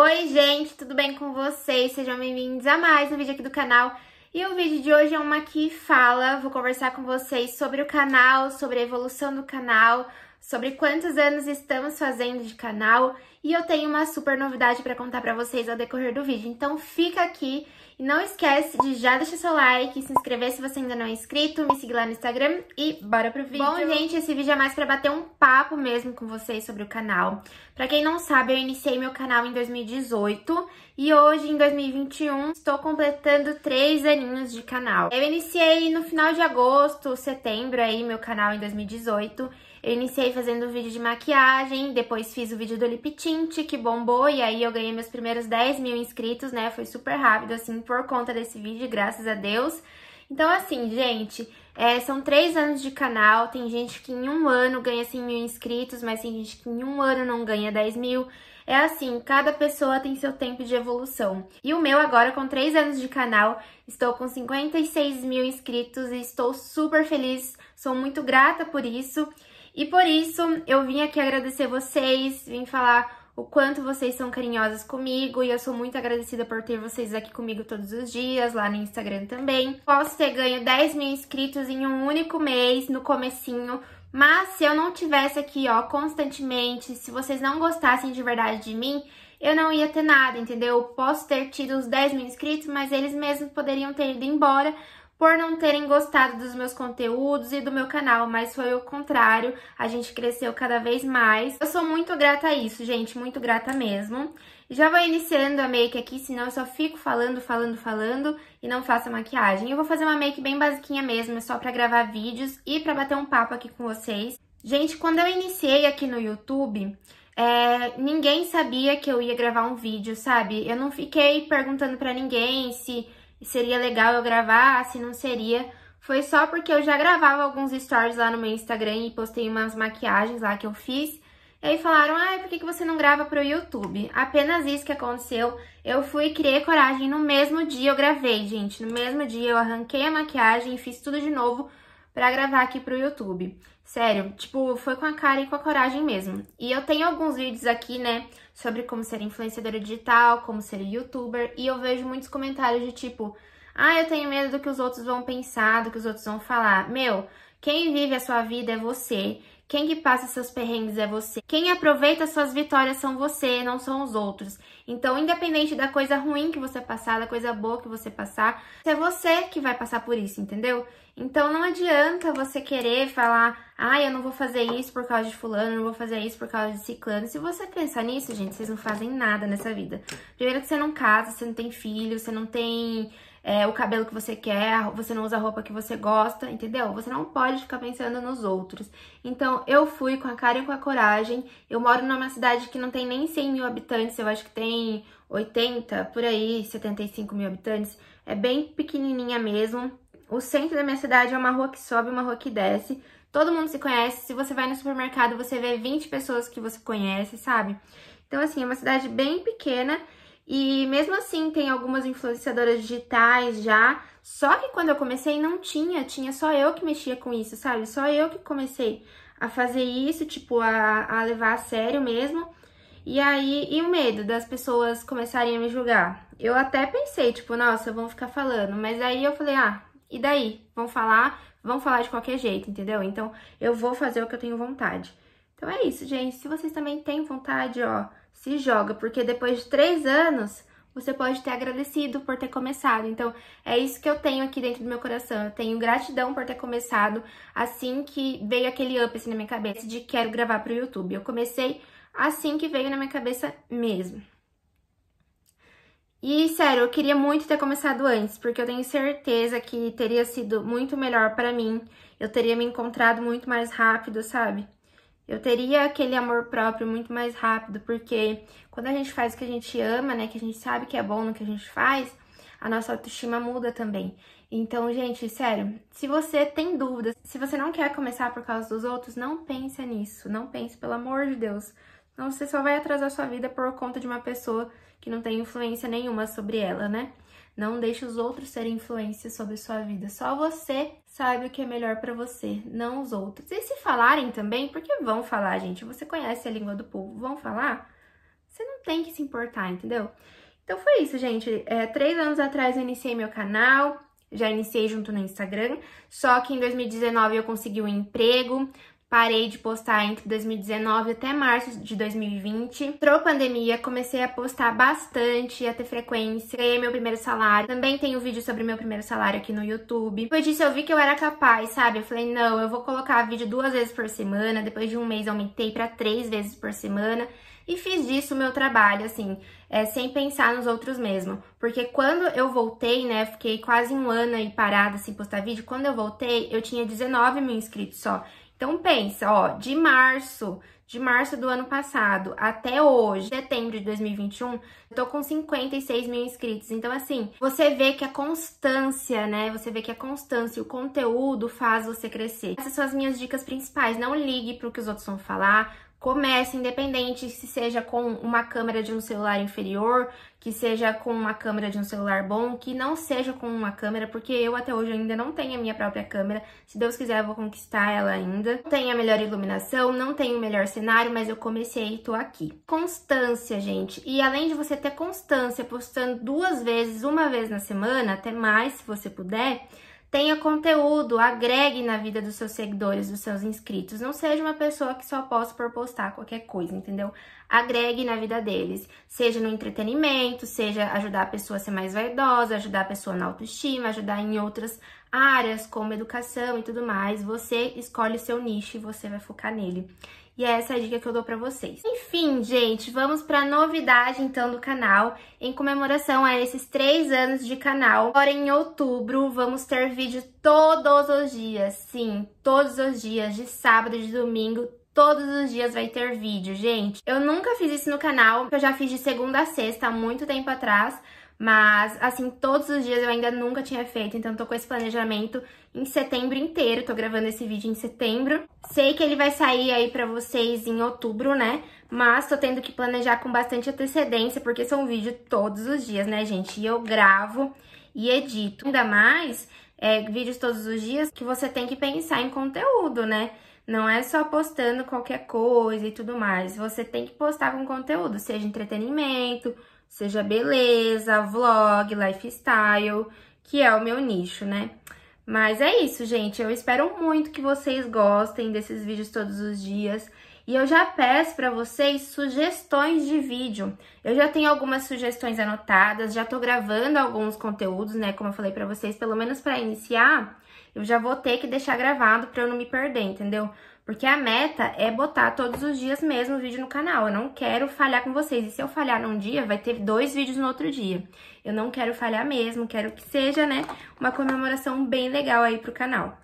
Oi gente, tudo bem com vocês? Sejam bem-vindos a mais um vídeo aqui do canal. E o vídeo de hoje é uma que fala, vou conversar com vocês sobre o canal, sobre a evolução do canal, sobre quantos anos estamos fazendo de canal e eu tenho uma super novidade para contar para vocês ao decorrer do vídeo. Então fica aqui e não esquece de já deixar seu like, se inscrever se você ainda não é inscrito, me seguir lá no Instagram e bora pro vídeo. Bom, gente, esse vídeo é mais pra bater um papo mesmo com vocês sobre o canal. Pra quem não sabe, eu iniciei meu canal em 2018 e hoje, em 2021, estou completando três aninhos de canal. Eu iniciei no final de agosto, setembro aí, meu canal em 2018 eu iniciei fazendo vídeo de maquiagem, depois fiz o vídeo do lip tint, que bombou, e aí eu ganhei meus primeiros 10 mil inscritos, né? Foi super rápido, assim, por conta desse vídeo, graças a Deus. Então, assim, gente, é, são três anos de canal, tem gente que em um ano ganha 100 mil inscritos, mas tem gente que em um ano não ganha 10 mil. É assim, cada pessoa tem seu tempo de evolução. E o meu agora, com três anos de canal, estou com 56 mil inscritos e estou super feliz, sou muito grata por isso. E por isso eu vim aqui agradecer vocês, vim falar o quanto vocês são carinhosas comigo e eu sou muito agradecida por ter vocês aqui comigo todos os dias, lá no Instagram também. Posso ter ganho 10 mil inscritos em um único mês, no comecinho, mas se eu não tivesse aqui, ó, constantemente, se vocês não gostassem de verdade de mim, eu não ia ter nada, entendeu? posso ter tido os 10 mil inscritos, mas eles mesmos poderiam ter ido embora, por não terem gostado dos meus conteúdos e do meu canal, mas foi o contrário, a gente cresceu cada vez mais. Eu sou muito grata a isso, gente, muito grata mesmo. Já vou iniciando a make aqui, senão eu só fico falando, falando, falando e não faço maquiagem. Eu vou fazer uma make bem basiquinha mesmo, é só pra gravar vídeos e pra bater um papo aqui com vocês. Gente, quando eu iniciei aqui no YouTube, é, ninguém sabia que eu ia gravar um vídeo, sabe? Eu não fiquei perguntando pra ninguém se seria legal eu gravar, se não seria. Foi só porque eu já gravava alguns stories lá no meu Instagram e postei umas maquiagens lá que eu fiz. E aí falaram, ah, por que você não grava pro YouTube? Apenas isso que aconteceu. Eu fui e criei coragem no mesmo dia eu gravei, gente. No mesmo dia eu arranquei a maquiagem e fiz tudo de novo para gravar aqui pro YouTube. Sério, tipo, foi com a cara e com a coragem mesmo. E eu tenho alguns vídeos aqui, né, sobre como ser influenciadora digital, como ser youtuber, e eu vejo muitos comentários de tipo, ah, eu tenho medo do que os outros vão pensar, do que os outros vão falar. Meu, quem vive a sua vida é você. Quem que passa seus perrengues é você. Quem aproveita suas vitórias são você, não são os outros. Então, independente da coisa ruim que você passar, da coisa boa que você passar, é você que vai passar por isso, entendeu? Então não adianta você querer falar, ah, eu não vou fazer isso por causa de fulano, não vou fazer isso por causa de ciclano. Se você pensar nisso, gente, vocês não fazem nada nessa vida. Primeiro que você não casa, você não tem filho, você não tem é, o cabelo que você quer, você não usa a roupa que você gosta, entendeu? Você não pode ficar pensando nos outros. Então, eu fui com a cara e com a coragem. Eu moro numa cidade que não tem nem 100 mil habitantes, eu acho que tem 80, por aí, 75 mil habitantes. É bem pequenininha mesmo. O centro da minha cidade é uma rua que sobe, uma rua que desce. Todo mundo se conhece. Se você vai no supermercado, você vê 20 pessoas que você conhece, sabe? Então, assim, é uma cidade bem pequena. E mesmo assim, tem algumas influenciadoras digitais já. Só que quando eu comecei, não tinha. Tinha só eu que mexia com isso, sabe? Só eu que comecei a fazer isso, tipo, a, a levar a sério mesmo. E aí, e o medo das pessoas começarem a me julgar? Eu até pensei, tipo, nossa, vão ficar falando. Mas aí eu falei, ah, e daí? Vão falar, vão falar de qualquer jeito, entendeu? Então, eu vou fazer o que eu tenho vontade. Então é isso, gente. Se vocês também têm vontade, ó, se joga, porque depois de três anos você pode ter agradecido por ter começado. Então, é isso que eu tenho aqui dentro do meu coração. Eu tenho gratidão por ter começado assim que veio aquele up assim na minha cabeça de quero gravar para o YouTube. Eu comecei assim que veio na minha cabeça mesmo. E sério, eu queria muito ter começado antes, porque eu tenho certeza que teria sido muito melhor para mim. Eu teria me encontrado muito mais rápido, sabe? Eu teria aquele amor próprio muito mais rápido, porque quando a gente faz o que a gente ama, né, que a gente sabe que é bom no que a gente faz, a nossa autoestima muda também. Então, gente, sério, se você tem dúvidas, se você não quer começar por causa dos outros, não pense nisso, não pense, pelo amor de Deus. não você só vai atrasar sua vida por conta de uma pessoa que não tem influência nenhuma sobre ela, né? Não deixe os outros terem influência sobre sua vida. Só você sabe o que é melhor para você, não os outros. E se falarem também, porque vão falar, gente. Você conhece a língua do povo, vão falar? Você não tem que se importar, entendeu? Então foi isso, gente. É, três anos atrás eu iniciei meu canal, já iniciei junto no Instagram, só que em 2019 eu consegui um emprego, Parei de postar entre 2019 até março de 2020. Entrou pandemia, comecei a postar bastante, a ter frequência. Ganhei meu primeiro salário. Também tem vídeo sobre meu primeiro salário aqui no YouTube. Depois disso, eu vi que eu era capaz, sabe? Eu falei, não, eu vou colocar vídeo duas vezes por semana. Depois de um mês, aumentei para três vezes por semana. E fiz disso o meu trabalho, assim, é, sem pensar nos outros mesmo. Porque quando eu voltei, né, fiquei quase um ano aí parada sem postar vídeo. Quando eu voltei, eu tinha 19 mil inscritos só. Então pensa, ó, de março, de março do ano passado até hoje, setembro de 2021, eu tô com 56 mil inscritos. Então, assim, você vê que a constância, né? Você vê que a constância e o conteúdo faz você crescer. Essas são as minhas dicas principais. Não ligue pro que os outros vão falar. Comece independente, se seja com uma câmera de um celular inferior, que seja com uma câmera de um celular bom, que não seja com uma câmera, porque eu até hoje ainda não tenho a minha própria câmera. Se Deus quiser, eu vou conquistar ela ainda. Não tenho a melhor iluminação, não tenho o melhor cenário, mas eu comecei e tô aqui. Constância, gente. E além de você ter constância postando duas vezes, uma vez na semana, até mais se você puder, Tenha conteúdo, agregue na vida dos seus seguidores, dos seus inscritos. Não seja uma pessoa que só posta por postar qualquer coisa, entendeu? Agregue na vida deles, seja no entretenimento, seja ajudar a pessoa a ser mais vaidosa, ajudar a pessoa na autoestima, ajudar em outras áreas como educação e tudo mais. Você escolhe o seu nicho e você vai focar nele. E é essa a dica que eu dou pra vocês. Enfim, gente, vamos pra novidade então do canal. Em comemoração a esses três anos de canal, agora em outubro vamos ter vídeo todos os dias. Sim, todos os dias, de sábado, de domingo, Todos os dias vai ter vídeo, gente. Eu nunca fiz isso no canal, eu já fiz de segunda a sexta há muito tempo atrás, mas assim, todos os dias eu ainda nunca tinha feito, então tô com esse planejamento em setembro inteiro. Tô gravando esse vídeo em setembro. Sei que ele vai sair aí pra vocês em outubro, né? Mas tô tendo que planejar com bastante antecedência, porque são vídeos todos os dias, né, gente? E eu gravo e edito. Ainda mais, é, vídeos todos os dias que você tem que pensar em conteúdo, né? Não é só postando qualquer coisa e tudo mais. Você tem que postar com conteúdo, seja entretenimento, seja beleza, vlog, lifestyle, que é o meu nicho, né? Mas é isso, gente. Eu espero muito que vocês gostem desses vídeos todos os dias. E eu já peço para vocês sugestões de vídeo. Eu já tenho algumas sugestões anotadas, já tô gravando alguns conteúdos, né? Como eu falei para vocês, pelo menos para iniciar, eu já vou ter que deixar gravado para eu não me perder, entendeu? Porque a meta é botar todos os dias mesmo o vídeo no canal. Eu não quero falhar com vocês. E se eu falhar num dia, vai ter dois vídeos no outro dia. Eu não quero falhar mesmo, quero que seja, né, uma comemoração bem legal aí pro canal.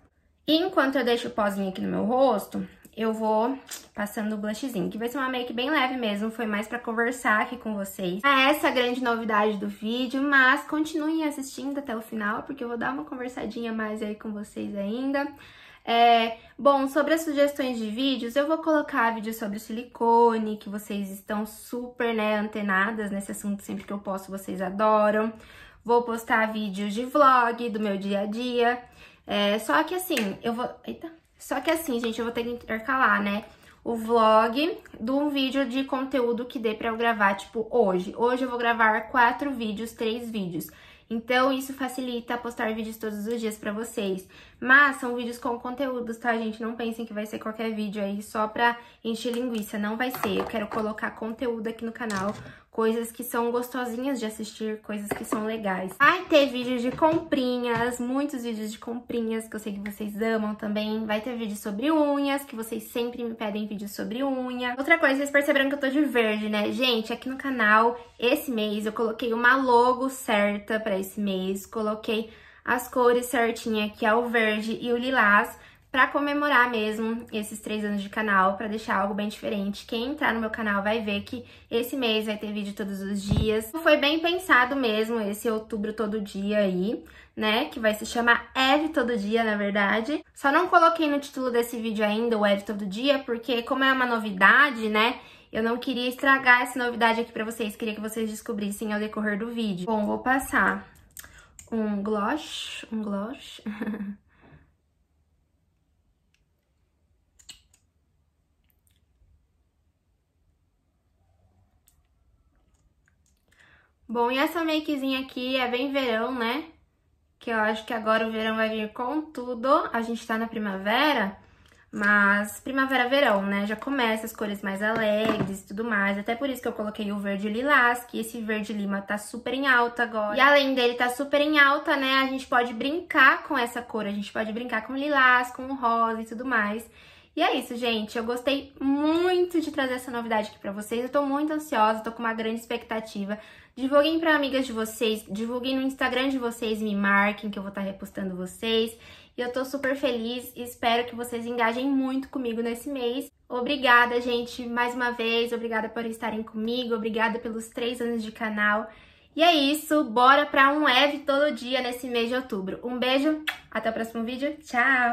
E enquanto eu deixo o pozinho aqui no meu rosto, eu vou passando o blushzinho, que vai ser uma make bem leve mesmo, foi mais pra conversar aqui com vocês. É essa a grande novidade do vídeo, mas continuem assistindo até o final, porque eu vou dar uma conversadinha mais aí com vocês ainda. É, bom, sobre as sugestões de vídeos, eu vou colocar vídeos sobre silicone, que vocês estão super, né, antenadas nesse assunto, sempre que eu posso, vocês adoram. Vou postar vídeos de vlog do meu dia a dia. É, só que assim, eu vou... Eita. Só que assim, gente, eu vou ter que intercalar, né? o vlog de um vídeo de conteúdo que dê pra eu gravar, tipo, hoje. Hoje eu vou gravar quatro vídeos, três vídeos. Então, isso facilita postar vídeos todos os dias para vocês. Mas são vídeos com conteúdos, tá, gente? Não pensem que vai ser qualquer vídeo aí só pra encher linguiça. Não vai ser. Eu quero colocar conteúdo aqui no canal coisas que são gostosinhas de assistir, coisas que são legais. Vai ter vídeos de comprinhas, muitos vídeos de comprinhas que eu sei que vocês amam também. Vai ter vídeo sobre unhas, que vocês sempre me pedem vídeos sobre unha. Outra coisa, vocês perceberam que eu tô de verde, né? Gente, aqui no canal, esse mês, eu coloquei uma logo certa pra esse mês, coloquei as cores certinhas que é o verde e o lilás, para comemorar mesmo esses três anos de canal, para deixar algo bem diferente. Quem entrar no meu canal vai ver que esse mês vai ter vídeo todos os dias. Então, foi bem pensado mesmo esse outubro todo dia aí, né? Que vai se chamar Eve Todo Dia, na verdade. Só não coloquei no título desse vídeo ainda o Eve Todo Dia, porque como é uma novidade, né? Eu não queria estragar essa novidade aqui pra vocês, queria que vocês descobrissem ao decorrer do vídeo. Bom, vou passar um gloss, um gloss... Bom, e essa makezinha aqui é bem verão, né? Que eu acho que agora o verão vai vir com tudo. A gente tá na primavera, mas primavera-verão, né? Já começa as cores mais alegres e tudo mais. Até por isso que eu coloquei o verde lilás, que esse verde lima tá super em alta agora. E além dele tá super em alta, né? A gente pode brincar com essa cor. A gente pode brincar com lilás, com rosa e tudo mais. E é isso, gente. Eu gostei muito de trazer essa novidade aqui pra vocês. Eu tô muito ansiosa, tô com uma grande expectativa. Divulguem para amigas de vocês, divulguem no Instagram de vocês, me marquem que eu vou estar tá repostando vocês. E eu tô super feliz e espero que vocês engajem muito comigo nesse mês. Obrigada, gente, mais uma vez. Obrigada por estarem comigo. Obrigada pelos três anos de canal. E é isso, bora pra um Eve todo dia nesse mês de outubro. Um beijo, até o próximo vídeo, tchau!